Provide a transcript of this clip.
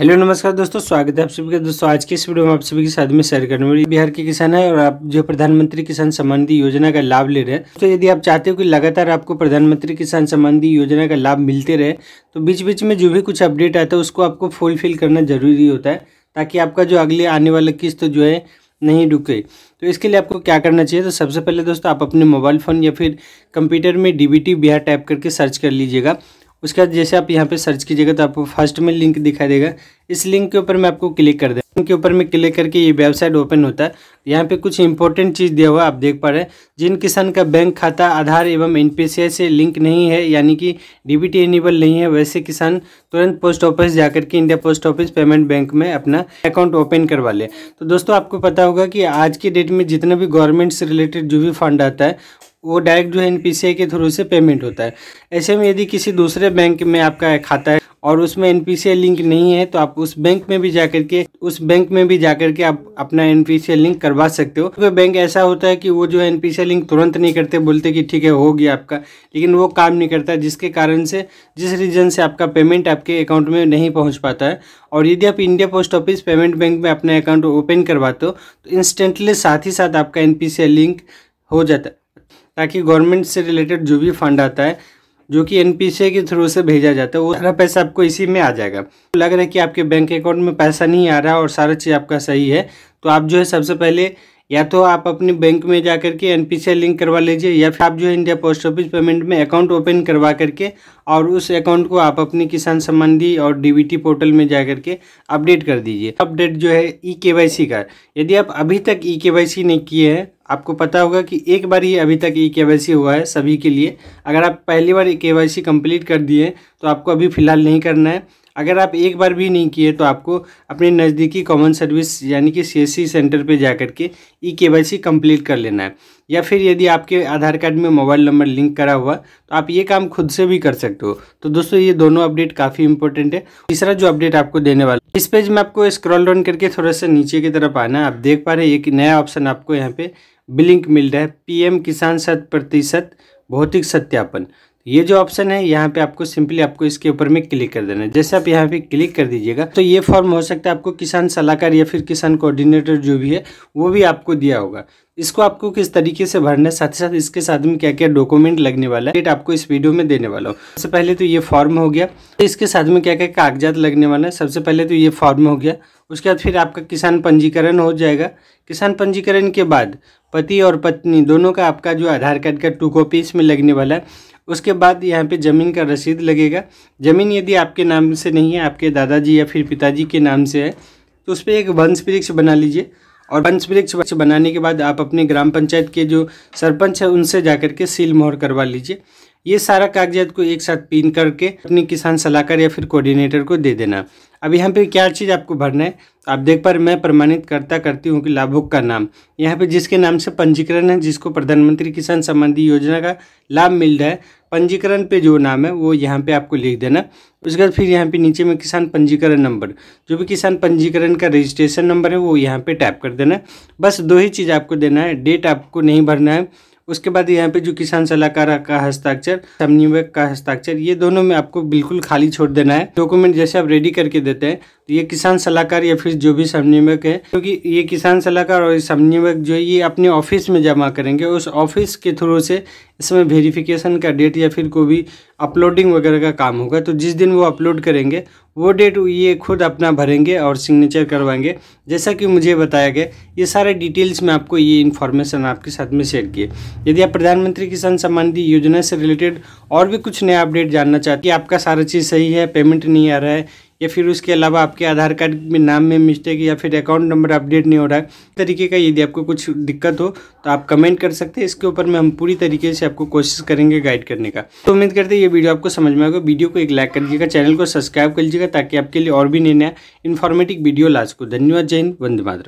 hello नमस्कार दोस्तों स्वागत है आप सभी का दोस्तों आज के इस वीडियो में आप सभी के साथ में शेयर करने वाली बिहार के किसान है और आप जो प्रधानमंत्री किसान सम्मान निधि योजना का लाभ ले रहे हैं तो यदि आप चाहते हो कि लगातार आपको प्रधानमंत्री किसान सम्मान निधि योजना का लाभ मिलते रहे तो बीच बीच में जो भी कुछ अपडेट आता है उसको आपको फुलफिल करना जरूरी होता है ताकि आपका जो अगले आने वाला किस्त तो जो है नहीं रुके तो इसके लिए आपको क्या करना चाहिए तो सबसे पहले दोस्तों आप अपने मोबाइल फ़ोन या फिर कंप्यूटर में डी बिहार टाइप करके सर्च कर लीजिएगा उसके बाद जैसे आप यहाँ पे सर्च कीजिएगा तो आपको फर्स्ट में लिंक दिखाई देगा इस लिंक के ऊपर मैं आपको क्लिक कर दे लिंक के ऊपर मैं क्लिक करके ये वेबसाइट ओपन होता है यहाँ पे कुछ इंपॉर्टेंट चीज़ दिया हुआ आप देख पा रहे हैं जिन किसान का बैंक खाता आधार एवं एन से लिंक नहीं है यानी कि डी बी नहीं है वैसे किसान तुरंत पोस्ट ऑफिस जाकर के India Post Office Payment Bank में अपना अकाउंट ओपन करवा ले तो दोस्तों आपको पता होगा कि आज के डेट में जितना भी गवर्नमेंट से रिलेटेड जो भी फंड आता है वो डायरेक्ट जो है एन के थ्रू से पेमेंट होता है ऐसे में यदि किसी दूसरे बैंक में आपका खाता है और उसमें एन लिंक नहीं है तो आप उस बैंक में भी जा के उस बैंक में भी जा के आप अपना एन लिंक करवा सकते हो क्योंकि तो बैंक ऐसा होता है कि वो जो एन लिंक तुरंत नहीं करते बोलते कि ठीक है हो गया आपका लेकिन वो काम नहीं करता जिसके कारण से जिस रीजन से आपका पेमेंट आपके अकाउंट में नहीं पहुँच पाता है और यदि आप India Post Office Payment Bank में अपना अकाउंट ओपन करवाते हो तो इंस्टेंटली साथ ही साथ आपका एन लिंक हो जाता है ताकि गवर्नमेंट से रिलेटेड जो भी फंड आता है जो कि एन के थ्रू से भेजा जाता है वो सारा पैसा आपको इसी में आ जाएगा लग रहा है कि आपके बैंक अकाउंट में पैसा नहीं आ रहा और सारा चीज़ आपका सही है तो आप जो है सबसे पहले या तो आप अपने बैंक में जा करके एन से लिंक करवा लीजिए या फिर आप जो इंडिया पोस्ट ऑफिस पेमेंट में अकाउंट ओपन करवा करके और उस अकाउंट को आप अपने किसान संबंधी और डीबीटी पोर्टल में जा करके अपडेट कर दीजिए अपडेट जो है ई के का यदि आप अभी तक ई के नहीं किए हैं आपको पता होगा कि एक बार ही अभी तक ई के हुआ है सभी के लिए अगर आप पहली बार के वाई कंप्लीट कर दिए तो आपको अभी फ़िलहाल नहीं करना है अगर आप एक बार भी नहीं किए तो आपको अपने नज़दीकी कॉमन सर्विस यानी कि सीएससी सेंटर पे जा के ई e के कंप्लीट कर लेना है या फिर यदि आपके आधार कार्ड में मोबाइल नंबर लिंक करा हुआ तो आप ये काम खुद से भी कर सकते हो तो दोस्तों ये दोनों अपडेट काफ़ी इंपॉर्टेंट है तीसरा जो अपडेट आपको देने वाला इस पेज में आपको स्क्रॉल डाउन करके थोड़ा सा नीचे की तरफ आना है आप देख पा रहे हैं एक नया ऑप्शन आपको यहाँ पे बिलिंक मिल रहा है पीएम किसान शत प्रतिशत भौतिक सत्यापन ये जो ऑप्शन है यहाँ पे आपको सिंपली आपको इसके ऊपर में क्लिक कर देना है जैसे आप यहाँ पे क्लिक कर दीजिएगा तो ये फॉर्म हो सकता है आपको किसान सलाहकार या फिर किसान कोऑर्डिनेटर जो भी है वो भी आपको दिया होगा इसको आपको किस तरीके से भरना है साथ ही साथ इसके साथ में क्या क्या डॉक्यूमेंट लगने वाला है डेट आपको इस वीडियो में देने वाला हूँ सबसे पहले तो ये फॉर्म हो गया तो इसके साथ में क्या क्या कागजात लगने वाला है सबसे पहले तो ये फॉर्म हो गया उसके बाद फिर आपका किसान पंजीकरण हो जाएगा किसान पंजीकरण के बाद पति और पत्नी दोनों का आपका जो आधार कार्ड का टू कॉपी इसमें लगने वाला है उसके बाद यहाँ पे ज़मीन का रसीद लगेगा ज़मीन यदि आपके नाम से नहीं है आपके दादाजी या फिर पिताजी के नाम से है तो उस पर एक वंश वृक्ष बना लीजिए और वंश वृक्ष बनाने के बाद आप अपने ग्राम पंचायत के जो सरपंच है उनसे जा के सील मोहर करवा लीजिए ये सारा कागजात को एक साथ पिन करके अपने किसान सलाहकार या फिर कोऑर्डिनेटर को दे देना अब यहाँ पे क्या चीज़ आपको भरना है तो आप देख पा रहे मैं प्रमाणित करता करती हूँ कि लाभुक का नाम यहाँ पे जिसके नाम से पंजीकरण है जिसको प्रधानमंत्री किसान संबंधी योजना का लाभ मिल रहा है पंजीकरण पे जो नाम है वो यहाँ पे आपको लिख देना उसके बाद फिर यहाँ पे नीचे में किसान पंजीकरण नंबर जो भी किसान पंजीकरण का रजिस्ट्रेशन नंबर है वो यहाँ पे टैप कर देना बस दो ही चीज़ आपको देना है डेट आपको नहीं भरना है उसके बाद यहाँ पे जो किसान सलाहकार का हस्ताक्षर समन्वयक का हस्ताक्षर ये दोनों में आपको बिल्कुल खाली छोड़ देना है डॉक्यूमेंट जैसे आप रेडी करके देते हैं तो ये किसान सलाहकार या फिर जो भी समन्वयक है क्योंकि ये किसान सलाहकार और समन्वयक जो है ये अपने ऑफिस में जमा करेंगे उस ऑफिस के थ्रू से इसमें वेरिफिकेशन का डेट या फिर कोई भी अपलोडिंग वगैरह का काम होगा तो जिस दिन वो अपलोड करेंगे वो डेट ये खुद अपना भरेंगे और सिग्नेचर करवाएंगे जैसा कि मुझे बताया गया ये सारे डिटेल्स में आपको ये इन्फॉर्मेशन आपके साथ में शेयर किए यदि आप प्रधानमंत्री किसान सम्मान निधि योजना से रिलेटेड और भी कुछ नया अपडेट जानना चाहते हैं आपका सारा चीज़ सही है पेमेंट नहीं आ रहा है या फिर उसके अलावा आपके आधार कार्ड में नाम में मिस्टेक या फिर अकाउंट नंबर अपडेट नहीं हो रहा है तरीके का यदि आपको कुछ दिक्कत हो तो आप कमेंट कर सकते हैं इसके ऊपर में हम पूरी तरीके से आपको कोशिश करेंगे गाइड करने का तो उम्मीद करते हैं ये वीडियो आपको समझ में आएगा वीडियो को एक लाइक कर दीजिएगा चैनल को सब्सक्राइब कर लीजिएगा ताकि आपके लिए और भी नया नया इन्फॉर्मेटिव वीडियो ला सको धन्यवाद जय हिंद वंदे मात्र